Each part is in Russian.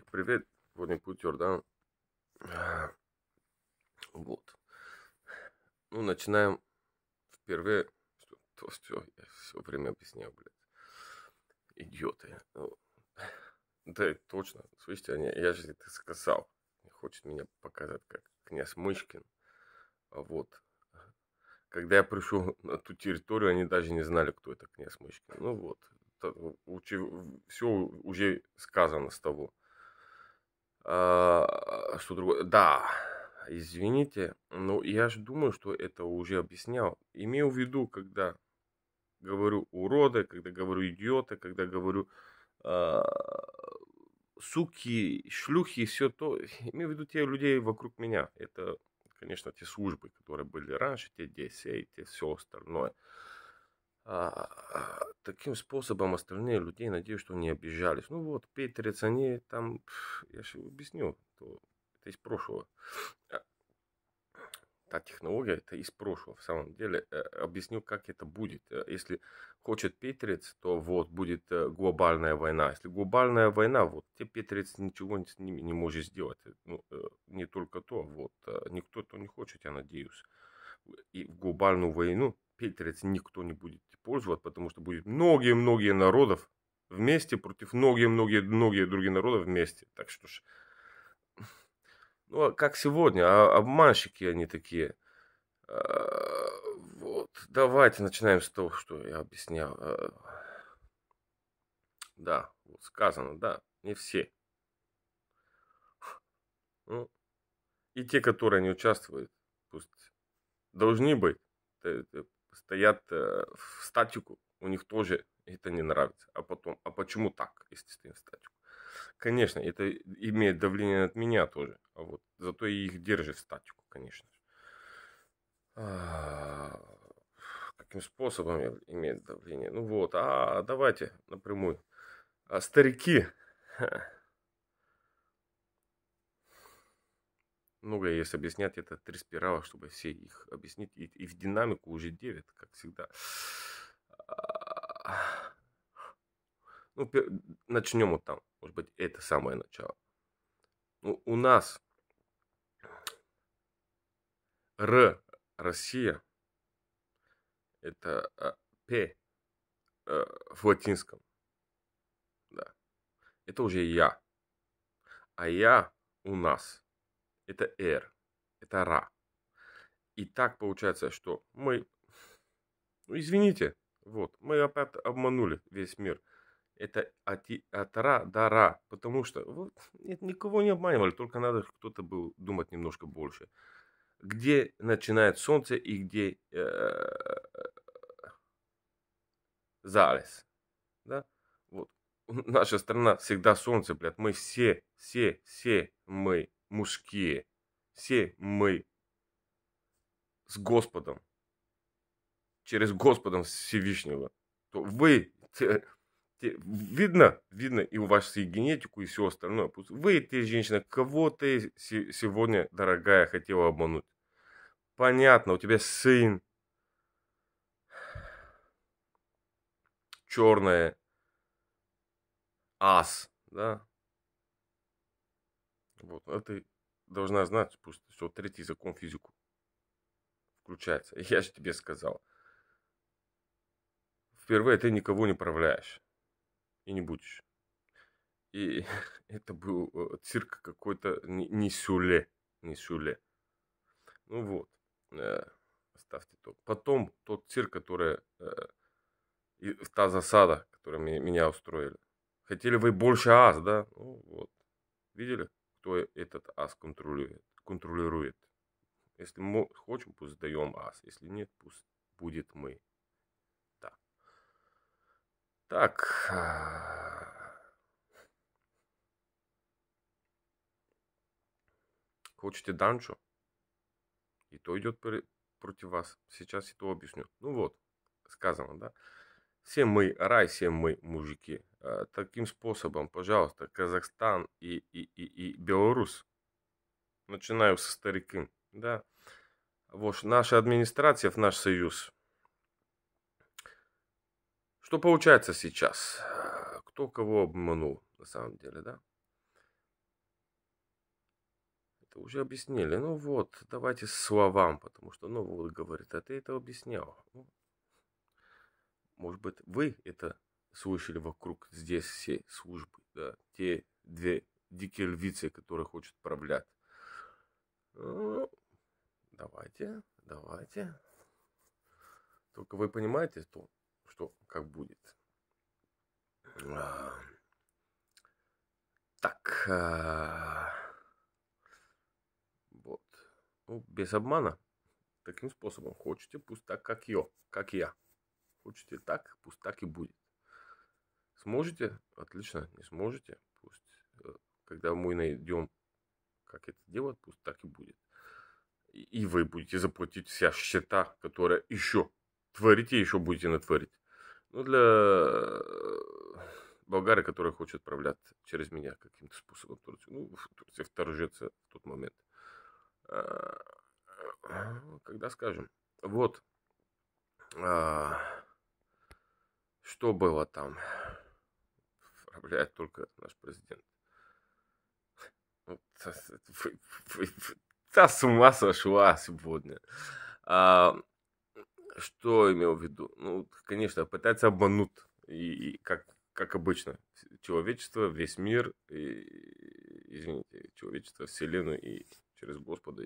Всех привет, водный путь да, Вот. Ну, начинаем впервые. Что, то, что я все время объясняю, блядь. Идиоты. Ну, да, точно. Слышите, они, я же это сказал. Хочет меня показать, как князь Мышкин. А вот. Когда я пришел на ту территорию, они даже не знали, кто это князь Мышкин. Ну вот, все уже сказано с того. А, что другое? Да, извините, но я же думаю, что это уже объяснял. Имею в виду, когда говорю уроды, когда говорю идиоты, когда говорю э, суки, шлюхи, все то. Имею в виду те людей вокруг меня. Это, конечно, те службы, которые были раньше, те DSA, те все остальное. Э, а, таким способом остальные людей, надеюсь, что не обижались. Ну вот, Петерец, они там, я же объясню, то, это из прошлого. А, та технология, это из прошлого, в самом деле. Э, объясню, как это будет. Э, если хочет Петерец, то вот будет э, глобальная война. А если глобальная война, вот те Петерец ничего с ними не может сделать. Ну, не только то, вот. Никто то не хочет, я надеюсь. И в глобальную войну Петерец никто не будет пользоваться, потому что будет многие-многие народов вместе против многие-многие-многие других народов вместе. Так что ж, ну, а как сегодня, а обманщики они такие. А, вот, давайте начинаем с того, что я объяснял. А, да, вот сказано, да, не все. Ну, и те, которые не участвуют, пусть должны быть стоят э, в статику, у них тоже это не нравится. А потом, а почему так, если стоим в статику? Конечно, это имеет давление от меня тоже. А вот зато и их держит в статику, конечно а, каким способом имеет давление? Ну вот, а давайте напрямую. А старики, много если объяснять это три спирала, чтобы все их объяснить. И, и в динамику уже 9, как всегда. А, ну, начнем вот там. Может быть, это самое начало. Ну, у нас Р Россия это а, П э, в латинском. Да. Это уже я. А я у нас это R, это Ра. И так получается, что мы, ну, извините, вот, мы опять обманули весь мир. Это от, от Ра до Ра, потому что вот, нет, никого не обманывали, только надо кто-то был думать немножко больше. Где начинает солнце и где э, залез, да? Вот наша страна всегда солнце, блядь. Мы все, все, все мы мужские. Все мы с Господом. Через Господом Всевышнего. То вы, те, те, видно, видно и у вас и генетику, и все остальное. Вы, те женщина кого ты сегодня, дорогая, хотела обмануть? Понятно, у тебя сын, черное ас, да, вот. А ты должна знать пусть все третий закон физику включается. Я же тебе сказал. Впервые ты никого не правляешь. И не будешь. И это был э, цирк какой-то не сюле. Не сюле. Ну вот. Э, ставьте то. Потом тот цирк, который... Э, и та засада, которая меня устроили. Хотели вы больше ас, да? Ну, вот. Видели? кто этот ас контролирует. контролирует. Если мы хотим, пусть сдаем ас. Если нет, пусть будет мы. Да. Так. А, хочете данчо? И то идет против вас. Сейчас я это объясню. Ну вот, сказано, да? Все мы, рай, все мы, мужики. А, таким способом, пожалуйста, Казахстан и, и, и, и Беларусь. Начинаю со старики. Да. Вот, наша администрация, наш союз. Что получается сейчас? А, кто кого обманул, на самом деле, да? Это уже объяснили. Ну вот, давайте словам, потому что, ну вот, говорит, а ты это объяснял. Ну, может быть, вы это слышали вокруг здесь все службы, да, те две дикие львицы, которые хочет правлять. Ну, давайте, давайте. Только вы понимаете, то, что как будет. А, так. А, вот. Ну, без обмана. Таким способом. Хочете, пусть так, как, я, как я. Хочете так, пусть так и будет. Сможете? Отлично. Не сможете? Пусть. Э, когда мы найдем, как это делать, пусть так и будет. И вы будете заплатить все счета, которые еще творите, еще будете натворить. Ну, для э, болгары, которые хочет отправлять через меня каким-то способом в Турцию. Ну, в Турции вторжется в тот момент. А, а, когда скажем. Вот. А, что было там? Управляет только наш президент. Та с ума сошла сегодня. А, что имел в виду? Ну, конечно, пытается обмануть. И, и как, как обычно, человечество, весь мир, и, извините, человечество, вселенную и через Господа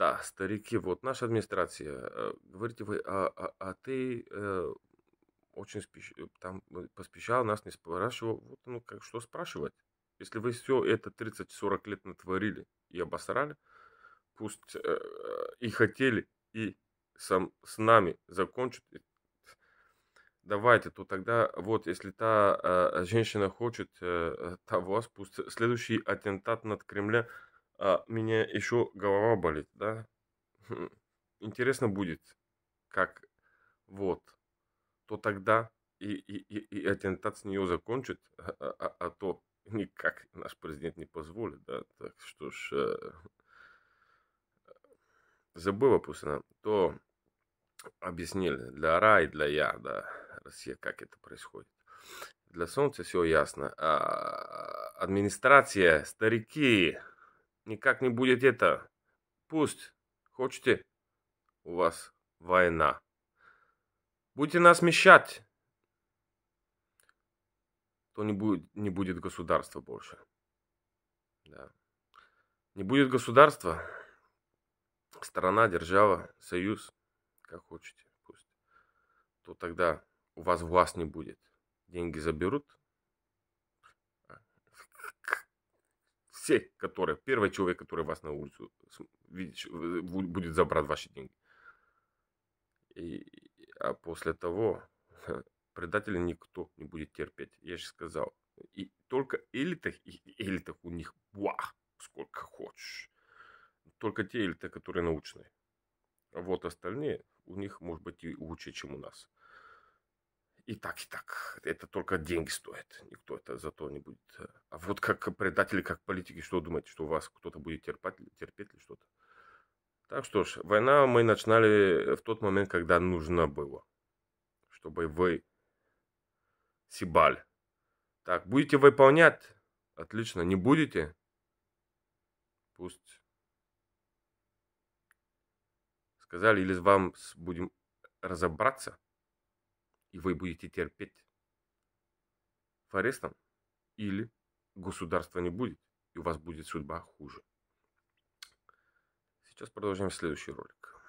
Да, старики, вот наша администрация. Э, говорите вы, а, а, а ты э, очень спеш... Э, там э, поспешал, нас не спрашивал. Вот, ну, как, что спрашивать? Если вы все это 30-40 лет натворили и обосрали, пусть э, и хотели, и сам, с нами закончат, давайте, то тогда вот, если та э, женщина хочет э, того, пусть следующий аттентат над Кремлем а меня еще голова болит, да? Хм, интересно будет, как вот, то тогда и, и, и, и аттентат с нее закончит, а, а, а, а то никак наш президент не позволит, да? Так что ж, э, забыла просто, то объяснили для рай, для я, да, Россия, как это происходит. Для солнца все ясно. А, администрация, старики, никак не будет это. Пусть. Хочете? У вас война. Будете нас мешать, то не будет, не будет государства больше. Да. Не будет государства, страна, держава, союз, как хочете пусть. То тогда у вас власть не будет. Деньги заберут – все, которые, первый человек, который вас на улицу будет забрать ваши деньги. И, а после того предателя никто не будет терпеть. Я же сказал, и только элиты, и элитах у них буах, сколько хочешь. Только те элиты, которые научные. А вот остальные, у них может быть и лучше, чем у нас и так, и так. Это только деньги стоит. Никто это зато не будет. Э, а вот как предатели, как политики, что думаете, что у вас кто-то будет терпать, терпеть или что-то? Так что ж, война мы начинали в тот момент, когда нужно было, чтобы вы сибаль. Так, будете выполнять? Отлично. Не будете? Пусть сказали, или с вам будем разобраться и вы будете терпеть форестом или государство не будет, и у вас будет судьба хуже. Сейчас продолжим следующий ролик.